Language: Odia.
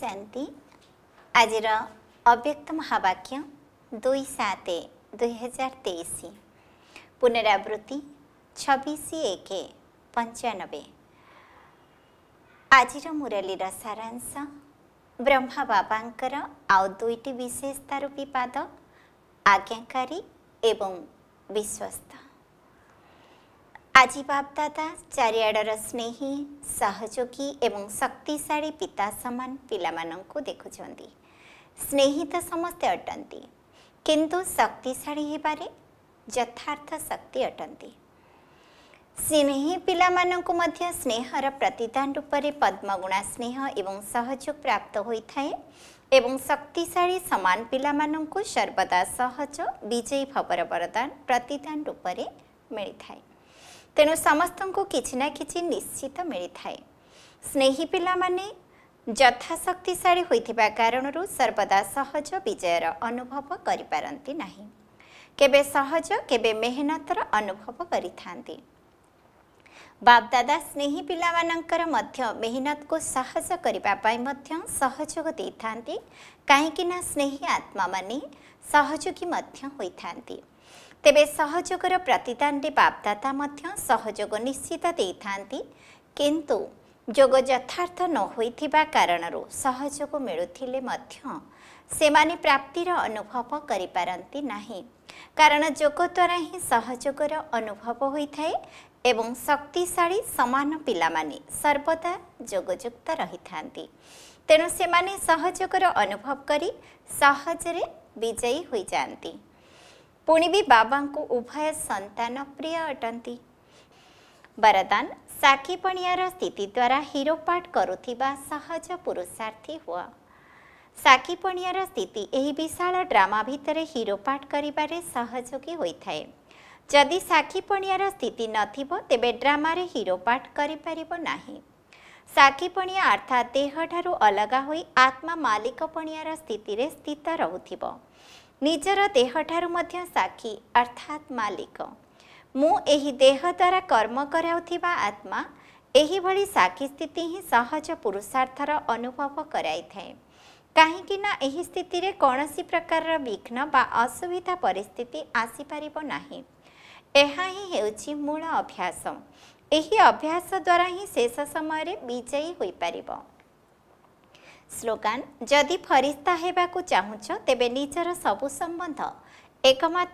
ଶାନ୍ତି ଆଜିର ଅବ୍ୟକ୍ତ ମହାବାକ୍ୟ ଦୁଇ ସାତ ଦୁଇହଜାର ତେଇଶ ପୁନରାବୃତ୍ତି ଛବିଶ ଏକ ପଞ୍ଚାନବେ ଆଜିର ମୁରଲୀର ସାରାଂଶ ବ୍ରହ୍ମା ବାବାଙ୍କର ଆଉ ଦୁଇଟି ବିଶେଷତା ରୂପୀ ପାଦ ଆଜ୍ଞାକାରୀ ଏବଂ ବିଶ୍ୱସ୍ତ ଆଜି ବାପଦାଦା ଚାରିଆଡ଼ର ସ୍ନେହୀ ସହଯୋଗୀ ଏବଂ ଶକ୍ତିଶାଳୀ ପିତା ସମାନ ପିଲାମାନଙ୍କୁ ଦେଖୁଛନ୍ତି ସ୍ନେହୀ ତ ସମସ୍ତେ ଅଟନ୍ତି କିନ୍ତୁ ଶକ୍ତିଶାଳୀ ହେବାରେ ଯଥାର୍ଥ ଶକ୍ତି ଅଟନ୍ତି ସ୍ନେହୀ ପିଲାମାନଙ୍କୁ ମଧ୍ୟ ସ୍ନେହର ପ୍ରତିଦାନ ରୂପରେ ପଦ୍ମଗୁଣା ସ୍ନେହ ଏବଂ ସହଯୋଗ ପ୍ରାପ୍ତ ହୋଇଥାଏ ଏବଂ ଶକ୍ତିଶାଳୀ ସମାନ ପିଲାମାନଙ୍କୁ ସର୍ବଦା ସହଜ ବିଜୟୀ ଭବର ବରଦାନ ପ୍ରତିଦାନ ରୂପରେ ମିଳିଥାଏ ତେଣୁ ସମସ୍ତଙ୍କୁ କିଛି ନା କିଛି ନିଶ୍ଚିତ ମିଳିଥାଏ ସ୍ନେହୀ ପିଲାମାନେ ଯଥାଶକ୍ତିଶାଳୀ ହୋଇଥିବା କାରଣରୁ ସର୍ବଦା ସହଜ ବିଜୟର ଅନୁଭବ କରିପାରନ୍ତି ନାହିଁ କେବେ ସହଜ କେବେ ମେହନତର ଅନୁଭବ କରିଥାନ୍ତି ବାପଦାଦା ସ୍ନେହୀ ପିଲାମାନଙ୍କର ମଧ୍ୟ ମେହନତକୁ ସାହସ କରିବା ପାଇଁ ମଧ୍ୟ ସହଯୋଗ ଦେଇଥାନ୍ତି କାହିଁକିନା ସ୍ନେହୀ ଆତ୍ମାମାନେ ସହଯୋଗୀ ମଧ୍ୟ ହୋଇଥାନ୍ତି ତେବେ ସହଯୋଗର ପ୍ରତିଦାନରେ ବାପଦାତା ମଧ୍ୟ ସହଯୋଗ ନିଶ୍ଚିତ ଦେଇଥାନ୍ତି କିନ୍ତୁ ଯୋଗ ଯଥାର୍ଥ ନ ହୋଇଥିବା କାରଣରୁ ସହଯୋଗ ମିଳୁଥିଲେ ମଧ୍ୟ ସେମାନେ ପ୍ରାପ୍ତିର ଅନୁଭବ କରିପାରନ୍ତି ନାହିଁ କାରଣ ଯୋଗ ଦ୍ୱାରା ହିଁ ସହଯୋଗର ଅନୁଭବ ହୋଇଥାଏ ଏବଂ ଶକ୍ତିଶାଳୀ ସମାନ ପିଲାମାନେ ସର୍ବଦା ଯୋଗଯୁକ୍ତ ରହିଥାନ୍ତି ତେଣୁ ସେମାନେ ସହଯୋଗର ଅନୁଭବ କରି ସହଜରେ ବିଜୟୀ ହୋଇଯାଆନ୍ତି ପୁଣି ବି ବାବାଙ୍କୁ ଉଭୟ ସନ୍ତାନ ପ୍ରିୟ ଅଟନ୍ତି ବରଦାନ ସାକ୍ଷୀପଣିଆର ସ୍ଥିତି ଦ୍ୱାରା ହିରୋପାଟ କରୁଥିବା ସହଜ ପୁରୁଷାର୍ଥୀ ହୁଅ ସାକ୍ଷୀପଣିଆର ସ୍ଥିତି ଏହି ବିଶାଳ ଡ୍ରାମା ଭିତରେ ହିରୋପାଟ କରିବାରେ ସହଯୋଗୀ ହୋଇଥାଏ ଯଦି ସାକ୍ଷୀପଣିଆର ସ୍ଥିତି ନଥିବ ତେବେ ଡ୍ରାମାରେ ହିରୋପାଟ କରିପାରିବ ନାହିଁ ସାକ୍ଷୀପଣିଆ ଅର୍ଥାତ୍ ଦେହଠାରୁ ଅଲଗା ହୋଇ ଆତ୍ମା ମାଲିକପଣିଆର ସ୍ଥିତିରେ ସ୍ଥିତ ରହୁଥିବ ନିଜର ଦେହଠାରୁ ମଧ୍ୟ ସାକ୍ଷୀ ଅର୍ଥାତ୍ ମାଲିକ ମୁଁ ଏହି ଦେହ ଦ୍ୱାରା କର୍ମ କରାଉଥିବା ଆତ୍ମା ଏହିଭଳି ସାକ୍ଷୀ ସ୍ଥିତି ହିଁ ସହଜ ପୁରୁଷାର୍ଥର ଅନୁଭବ କରାଇଥାଏ କାହିଁକି ନା ଏହି ସ୍ଥିତିରେ କୌଣସି ପ୍ରକାରର ବିଘ୍ନ ବା ଅସୁବିଧା ପରିସ୍ଥିତି ଆସିପାରିବ ନାହିଁ ଏହା ହିଁ ହେଉଛି ମୂଳ ଅଭ୍ୟାସ ଏହି ଅଭ୍ୟାସ ଦ୍ୱାରା ହିଁ ଶେଷ ସମୟରେ ବିଜୟୀ ହୋଇପାରିବ स्लोगान जदि फरिस्ता चाहू तेज निजर सबू संबंध एकम